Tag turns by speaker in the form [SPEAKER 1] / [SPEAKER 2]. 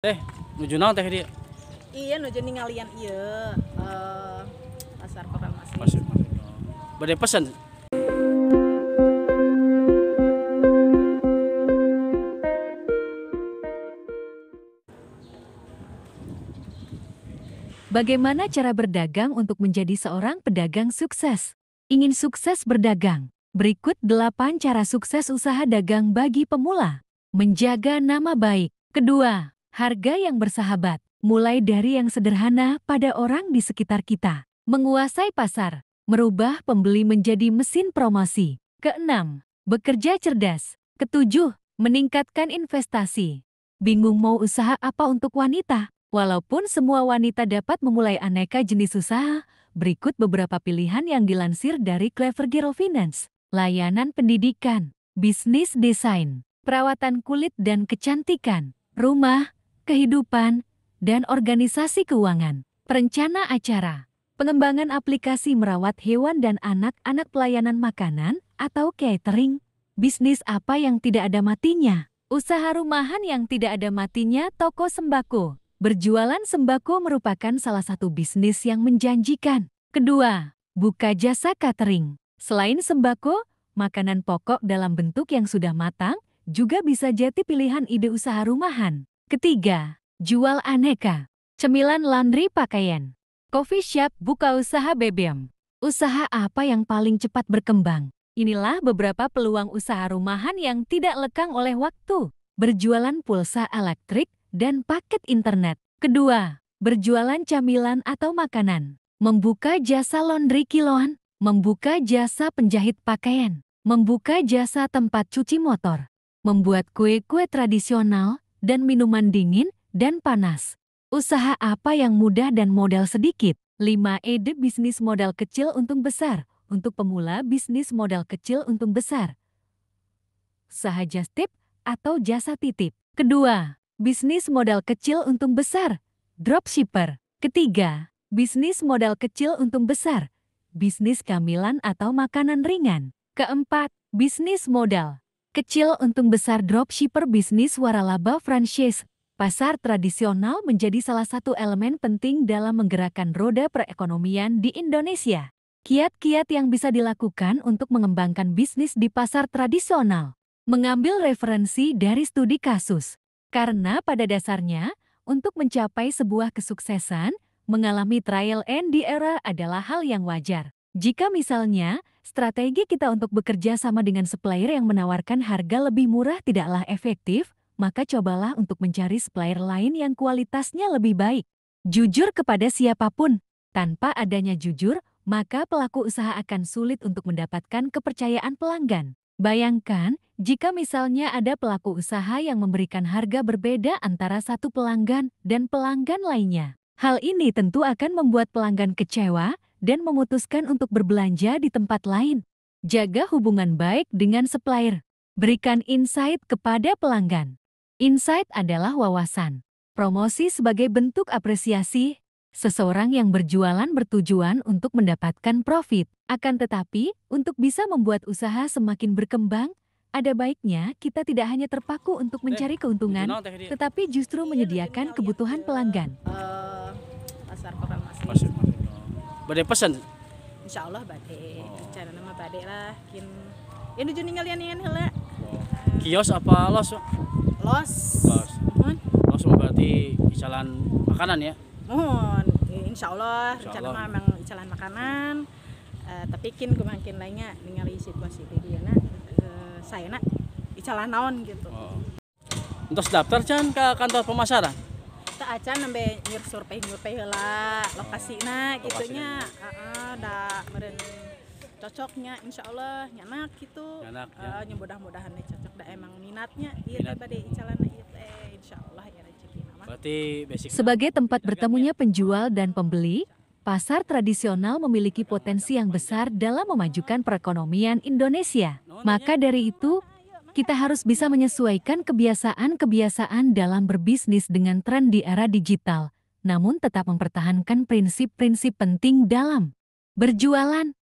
[SPEAKER 1] teh nuju naon teh dia iya nuju ningalian iya uh, pasar koramasi masih bade pesan
[SPEAKER 2] Bagaimana cara berdagang untuk menjadi seorang pedagang sukses? Ingin sukses berdagang? Berikut 8 cara sukses usaha dagang bagi pemula. Menjaga nama baik. Kedua, Harga yang bersahabat, mulai dari yang sederhana pada orang di sekitar kita. Menguasai pasar, merubah pembeli menjadi mesin promosi. Keenam, bekerja cerdas. Ketujuh, meningkatkan investasi. Bingung mau usaha apa untuk wanita? Walaupun semua wanita dapat memulai aneka jenis usaha, berikut beberapa pilihan yang dilansir dari Clever Giro Finance. Layanan pendidikan, bisnis desain, perawatan kulit dan kecantikan, rumah, kehidupan, dan organisasi keuangan. Perencana acara, pengembangan aplikasi merawat hewan dan anak-anak pelayanan makanan atau catering, bisnis apa yang tidak ada matinya, usaha rumahan yang tidak ada matinya, toko sembako. Berjualan sembako merupakan salah satu bisnis yang menjanjikan. Kedua, buka jasa catering. Selain sembako, makanan pokok dalam bentuk yang sudah matang juga bisa jadi pilihan ide usaha rumahan. Ketiga, jual aneka. Cemilan laundry pakaian. Coffee shop buka usaha BBM. Usaha apa yang paling cepat berkembang? Inilah beberapa peluang usaha rumahan yang tidak lekang oleh waktu. Berjualan pulsa elektrik dan paket internet. Kedua, berjualan camilan atau makanan. Membuka jasa laundry kiloan. Membuka jasa penjahit pakaian. Membuka jasa tempat cuci motor. Membuat kue-kue tradisional dan minuman dingin dan panas. Usaha apa yang mudah dan modal sedikit? 5. Ide bisnis modal kecil untung besar. Untuk pemula, bisnis modal kecil untung besar. Sahaja tip atau jasa titip. Kedua, bisnis modal kecil untung besar. Dropshipper. Ketiga, bisnis modal kecil untung besar. Bisnis kamilan atau makanan ringan. Keempat, bisnis modal. Kecil untung besar dropshipper bisnis waralaba franchise, pasar tradisional menjadi salah satu elemen penting dalam menggerakkan roda perekonomian di Indonesia. Kiat-kiat yang bisa dilakukan untuk mengembangkan bisnis di pasar tradisional. Mengambil referensi dari studi kasus. Karena pada dasarnya, untuk mencapai sebuah kesuksesan, mengalami trial and error adalah hal yang wajar. Jika misalnya, strategi kita untuk bekerja sama dengan supplier yang menawarkan harga lebih murah tidaklah efektif, maka cobalah untuk mencari supplier lain yang kualitasnya lebih baik. Jujur kepada siapapun. Tanpa adanya jujur, maka pelaku usaha akan sulit untuk mendapatkan kepercayaan pelanggan. Bayangkan, jika misalnya ada pelaku usaha yang memberikan harga berbeda antara satu pelanggan dan pelanggan lainnya. Hal ini tentu akan membuat pelanggan kecewa, dan memutuskan untuk berbelanja di tempat lain. Jaga hubungan baik dengan supplier. Berikan insight kepada pelanggan. Insight adalah wawasan. Promosi sebagai bentuk apresiasi. Seseorang yang berjualan bertujuan untuk mendapatkan profit. Akan tetapi, untuk bisa membuat usaha semakin berkembang, ada baiknya kita tidak hanya terpaku untuk mencari keuntungan, tetapi justru menyediakan kebutuhan pelanggan.
[SPEAKER 1] Eh, pasar badai pesen Insya Allah badai oh. cara nama badai lah kin ya nuju ninggalian yang ini lah kios apa los los los mohon los berarti jalan makanan ya mohon ya, Insya Allah rencana nama emang jalan makanan uh, tapi kin kemakin lainnya ningali situasi di dia nak uh, saya nak jalan naon gitu oh. Untuk daftar Chan ke kantor pemasaran? acan nembe nyur survei nyurvei eh lah oh, lokasi nah gitunya ada meren cocoknya insya Allah nyanak gitu nyanak ya. uh, mudah-mudahan cocok dah emang minatnya iya Minat. teh calon iya teh insya Allah ya rezeki nama berarti basic sebagai tempat bertemunya
[SPEAKER 2] penjual dan pembeli Pasar tradisional memiliki potensi yang besar dalam memajukan perekonomian Indonesia. Nah, Maka iya. dari itu, kita harus bisa menyesuaikan kebiasaan-kebiasaan dalam berbisnis dengan tren di era digital, namun tetap mempertahankan prinsip-prinsip penting dalam berjualan.